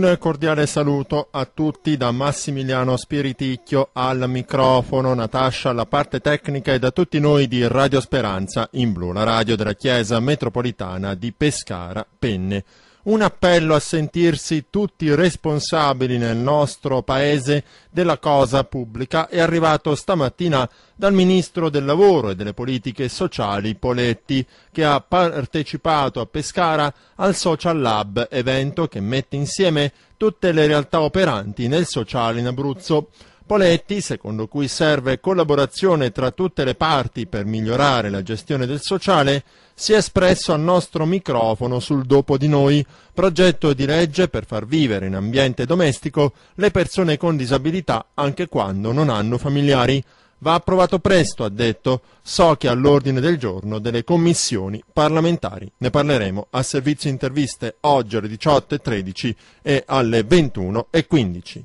Un cordiale saluto a tutti da Massimiliano Spiriticchio al microfono, Natascia alla parte tecnica e da tutti noi di Radio Speranza in blu, la radio della Chiesa Metropolitana di Pescara, Penne un appello a sentirsi tutti responsabili nel nostro Paese della cosa pubblica è arrivato stamattina dal Ministro del Lavoro e delle Politiche Sociali Poletti, che ha partecipato a Pescara al Social Lab, evento che mette insieme tutte le realtà operanti nel sociale in Abruzzo. Poletti, secondo cui serve collaborazione tra tutte le parti per migliorare la gestione del sociale, si è espresso al nostro microfono sul Dopo di noi, progetto di legge per far vivere in ambiente domestico le persone con disabilità anche quando non hanno familiari. Va approvato presto, ha detto, so che è all'ordine del giorno delle commissioni parlamentari. Ne parleremo a servizio interviste oggi alle 18.13 e alle 21.15.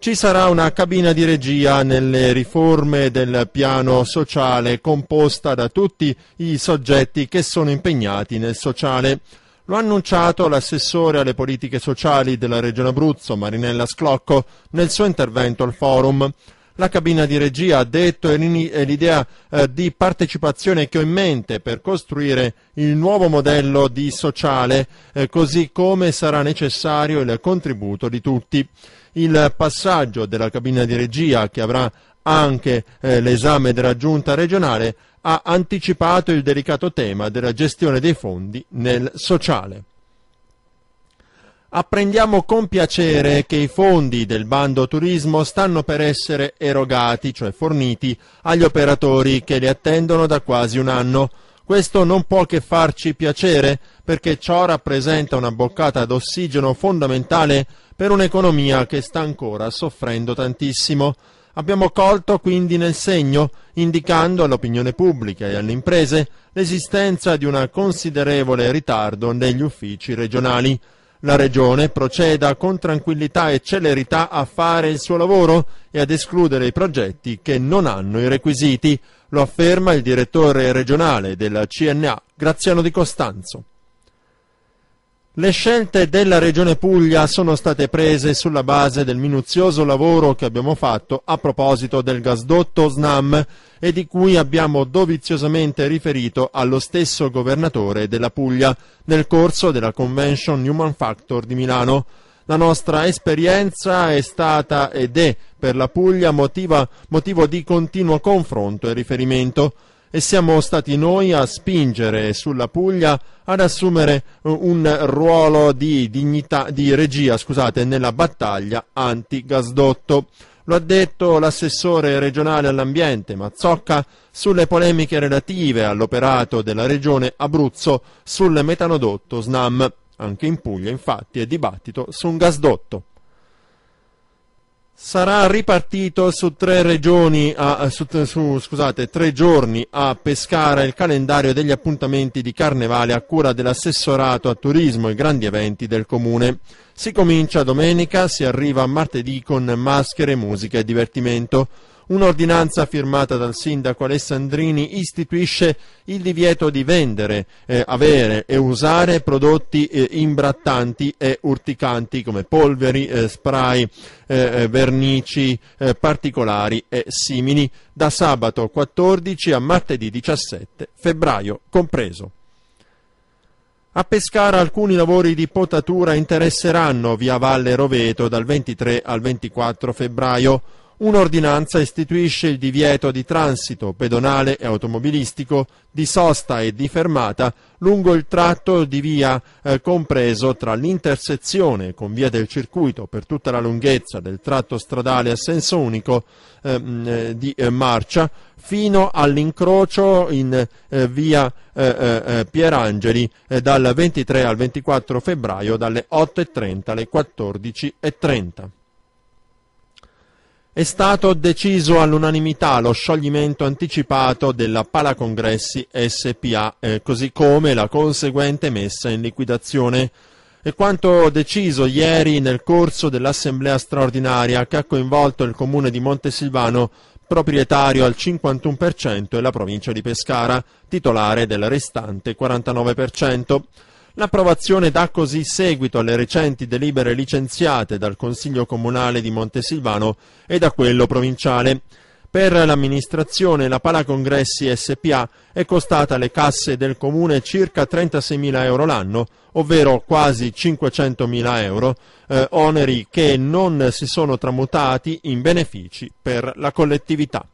Ci sarà una cabina di regia nelle riforme del piano sociale composta da tutti i soggetti che sono impegnati nel sociale. Lo ha annunciato l'assessore alle politiche sociali della Regione Abruzzo, Marinella Sclocco, nel suo intervento al forum la cabina di regia ha detto e l'idea eh, di partecipazione che ho in mente per costruire il nuovo modello di sociale, eh, così come sarà necessario il contributo di tutti. Il passaggio della cabina di regia che avrà anche eh, l'esame della giunta regionale ha anticipato il delicato tema della gestione dei fondi nel sociale. Apprendiamo con piacere che i fondi del bando turismo stanno per essere erogati, cioè forniti, agli operatori che li attendono da quasi un anno. Questo non può che farci piacere perché ciò rappresenta una boccata d'ossigeno fondamentale per un'economia che sta ancora soffrendo tantissimo. Abbiamo colto quindi nel segno, indicando all'opinione pubblica e alle imprese l'esistenza di un considerevole ritardo negli uffici regionali. La Regione proceda con tranquillità e celerità a fare il suo lavoro e ad escludere i progetti che non hanno i requisiti, lo afferma il direttore regionale della CNA, Graziano Di Costanzo. Le scelte della Regione Puglia sono state prese sulla base del minuzioso lavoro che abbiamo fatto a proposito del gasdotto SNAM e di cui abbiamo doviziosamente riferito allo stesso governatore della Puglia nel corso della Convention Human Factor di Milano. La nostra esperienza è stata ed è per la Puglia motiva, motivo di continuo confronto e riferimento e siamo stati noi a spingere sulla Puglia ad assumere eh, un ruolo di, dignità, di regia scusate, nella battaglia anti-gasdotto. Lo ha detto l'assessore regionale all'ambiente Mazzocca sulle polemiche relative all'operato della regione Abruzzo sul metanodotto SNAM. Anche in Puglia infatti è dibattito su un gasdotto sarà ripartito su tre, a, su, su, scusate, tre giorni a Pescara il calendario degli appuntamenti di carnevale a cura dell'assessorato a turismo e grandi eventi del comune. Si comincia domenica, si arriva martedì con maschere, musica e divertimento. Un'ordinanza firmata dal sindaco Alessandrini istituisce il divieto di vendere, eh, avere e usare prodotti eh, imbrattanti e urticanti come polveri, eh, spray, eh, eh, vernici eh, particolari e simili da sabato 14 a martedì 17 febbraio compreso. A Pescara alcuni lavori di potatura interesseranno via Valle Roveto dal 23 al 24 febbraio. Un'ordinanza istituisce il divieto di transito pedonale e automobilistico, di sosta e di fermata lungo il tratto di via eh, compreso tra l'intersezione con via del circuito per tutta la lunghezza del tratto stradale a senso unico eh, eh di eh, marcia fino all'incrocio in eh, via eh, Pierangeli dal 23 al 24 febbraio dalle 8.30 alle 14.30. È stato deciso all'unanimità lo scioglimento anticipato della Palacongressi SPA, eh, così come la conseguente messa in liquidazione. È quanto deciso ieri nel corso dell'assemblea straordinaria che ha coinvolto il comune di Montesilvano, proprietario al 51% e la provincia di Pescara, titolare del restante 49%. L'approvazione dà così seguito alle recenti delibere licenziate dal Consiglio Comunale di Montesilvano e da quello provinciale. Per l'amministrazione la Pala Congressi SPA è costata alle casse del comune circa 36.000 euro l'anno, ovvero quasi 500.000 euro, eh, oneri che non si sono tramutati in benefici per la collettività.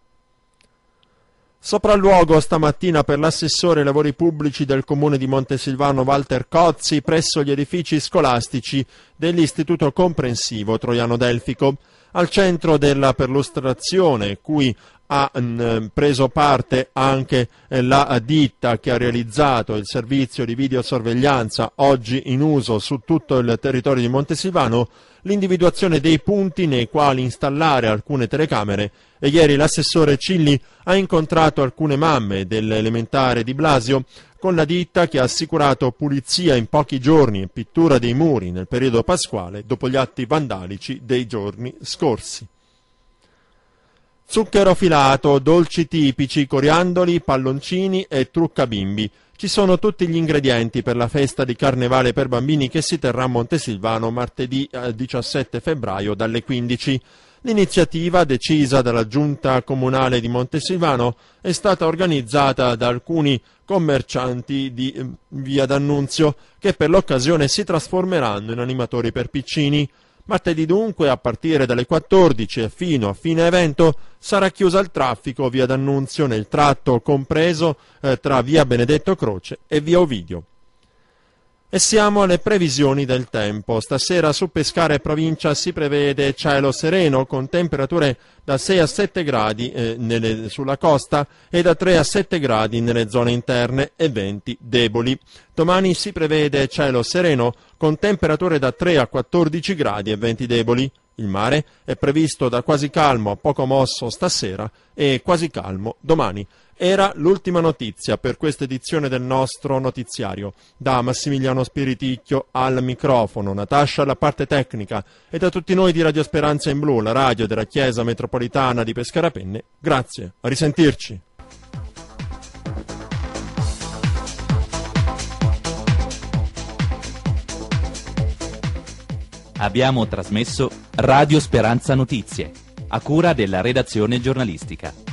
Sopralluogo stamattina per l'assessore ai lavori pubblici del comune di Montesilvano Walter Cozzi presso gli edifici scolastici dell'Istituto Comprensivo Troiano Delfico. Al centro della perlustrazione, cui ha mh, mm, preso parte anche eh, la ditta che ha realizzato il servizio di videosorveglianza oggi in uso su tutto il territorio di Montesilvano, l'individuazione dei punti nei quali installare alcune telecamere e ieri l'assessore Cilli ha incontrato alcune mamme dell'elementare di Blasio con la ditta che ha assicurato pulizia in pochi giorni e pittura dei muri nel periodo pasquale dopo gli atti vandalici dei giorni scorsi. Zucchero filato, dolci tipici, coriandoli, palloncini e trucca bimbi. Ci sono tutti gli ingredienti per la festa di carnevale per bambini che si terrà a Montesilvano martedì 17 eh, febbraio dalle 15. L'iniziativa, decisa dalla giunta comunale di Montesilvano, è stata organizzata da alcuni commercianti di eh, Via D'Annunzio, che per l'occasione si trasformeranno in animatori per piccini. Martedì dunque, a partire dalle 14 fino a fine evento, sarà chiusa al traffico via D'Annunzio nel tratto compreso eh, tra via Benedetto Croce e via Ovidio. E siamo alle previsioni del tempo. Stasera su Pescare Provincia si prevede cielo sereno con temperature da 6 a 7 gradi eh, nelle, sulla costa e da 3 a 7 gradi nelle zone interne e venti deboli. Domani si prevede cielo sereno con temperature da 3 a 14 gradi e venti deboli. Il mare è previsto da quasi calmo a poco mosso stasera e quasi calmo domani. Era l'ultima notizia per questa edizione del nostro notiziario. Da Massimiliano Spiriticchio al microfono, Natascia alla parte tecnica e da tutti noi di Radio Speranza in Blu, la radio della Chiesa Metropolitana di Pescarapenne, grazie, a risentirci. Abbiamo trasmesso Radio Speranza Notizie, a cura della redazione giornalistica.